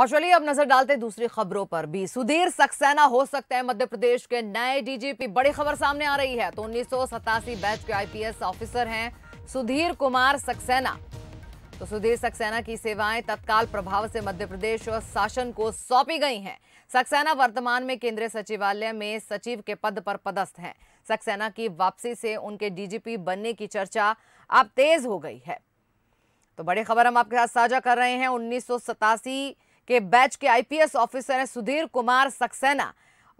और चलिए अब नजर डालते दूसरी खबरों पर भी सुधीर सक्सेना हो सकते हैं मध्य प्रदेश के नए डीजीपी बड़ी खबर सामने आ रही है तो उन्नीस बैच के आईपीएस ऑफिसर हैं सुधीर कुमार सक्सेना तो सुधीर सक्सेना की सेवाएं तत्काल प्रभाव से मध्य प्रदेश और शासन को सौंपी गई हैं सक्सेना वर्तमान में केंद्रीय सचिवालय में सचिव के पद पर पदस्थ हैं सक्सेना की वापसी से उनके डीजीपी बनने की चर्चा अब तेज हो गई है तो बड़ी खबर हम आपके साथ साझा कर रहे हैं उन्नीस के बैच के आईपीएस ऑफिसर हैं सुधीर कुमार सक्सेना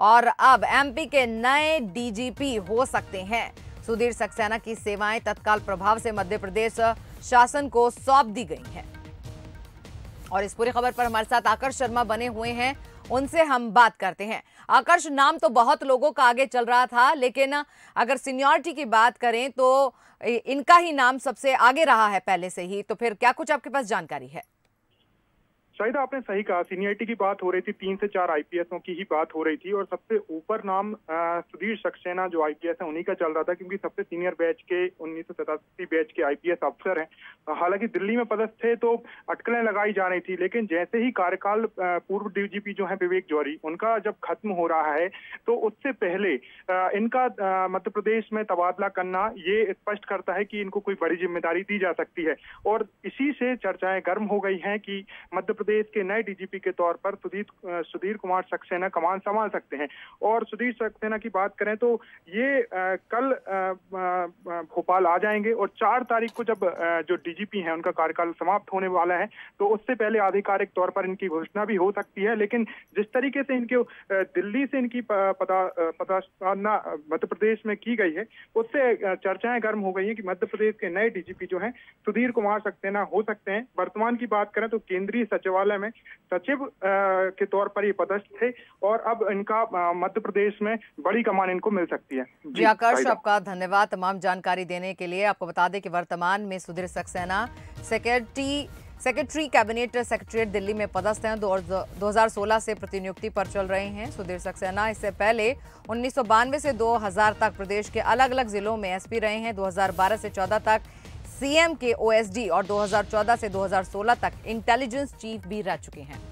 और अब एमपी के नए डीजीपी हो सकते हैं सुधीर सक्सेना की सेवाएं तत्काल प्रभाव से मध्य प्रदेश शासन को सौंप दी गई हैं और इस पूरी खबर पर हमारे साथ आकर्ष शर्मा बने हुए हैं उनसे हम बात करते हैं आकर्ष नाम तो बहुत लोगों का आगे चल रहा था लेकिन अगर सीनियोरिटी की बात करें तो इनका ही नाम सबसे आगे रहा है पहले से ही तो फिर क्या कुछ आपके पास जानकारी है शायद आपने सही कहा सीनियरिटी की बात हो रही थी तीन से चार आईपीएसों की ही बात हो रही थी और सबसे ऊपर नाम सुधीर सक्सेना जो आईपीएस है उन्हीं का चल रहा था क्योंकि सबसे सीनियर बैच के उन्नीस बैच के आईपीएस अफसर हैं हालांकि दिल्ली में पदस्थ थे तो अटकलें लगाई जा रही थी लेकिन जैसे ही कार्यकाल पूर्व डीजीपी जो है विवेक जौहरी उनका जब खत्म हो रहा है तो उससे पहले इनका मध्य प्रदेश में तबादला करना ये स्पष्ट करता है कि इनको कोई बड़ी जिम्मेदारी दी जा सकती है और इसी से चर्चाएं गर्म हो गई हैं कि मध्य प्रदेश के नए डीजीपी के तौर पर सुधीर सुधीर कुमार सक्सेना कमान संभाल सकते हैं और सुधीर सक्सेना की बात करें तो ये कल भोपाल आ जाएंगे और चार तारीख को जब जो डीजीपी हैं उनका कार्यकाल समाप्त होने वाला है तो उससे पहले आधिकारिक तौर पर इनकी घोषणा भी हो सकती है लेकिन जिस तरीके से इनके दिल्ली से इनकी पदा पदास्थापना मध्य प्रदेश में की गई है उससे चर्चाएं गर्म हो गई है कि मध्य प्रदेश के नए डीजीपी जो है सुधीर कुमार सक्सेना हो सकते हैं वर्तमान की बात करें तो केंद्रीय सचिव सचिवालय में सचिव के तौर पर ये पदस्थ थे और अब इनका मध्य प्रदेश में बड़ी कमान इनको मिल सकती है जी आकर्ष आपका धन्यवाद तमाम जानकारी देने के लिए आपको बता दें कि वर्तमान में Sudhir Saxena secretary secretary cabinet secretariat Delhi में पदस्थ हैं दो हजार सोलह से प्रतिनियुक्ति पर चल रहे हैं सुधीर सक्सेना इससे पहले उन्नीस से 2000 तक प्रदेश के अलग अलग जिलों में एसपी रहे हैं 2012 से 14 तक सीएम के ओएसडी और 2014 से 2016 तक इंटेलिजेंस चीफ भी रह चुके हैं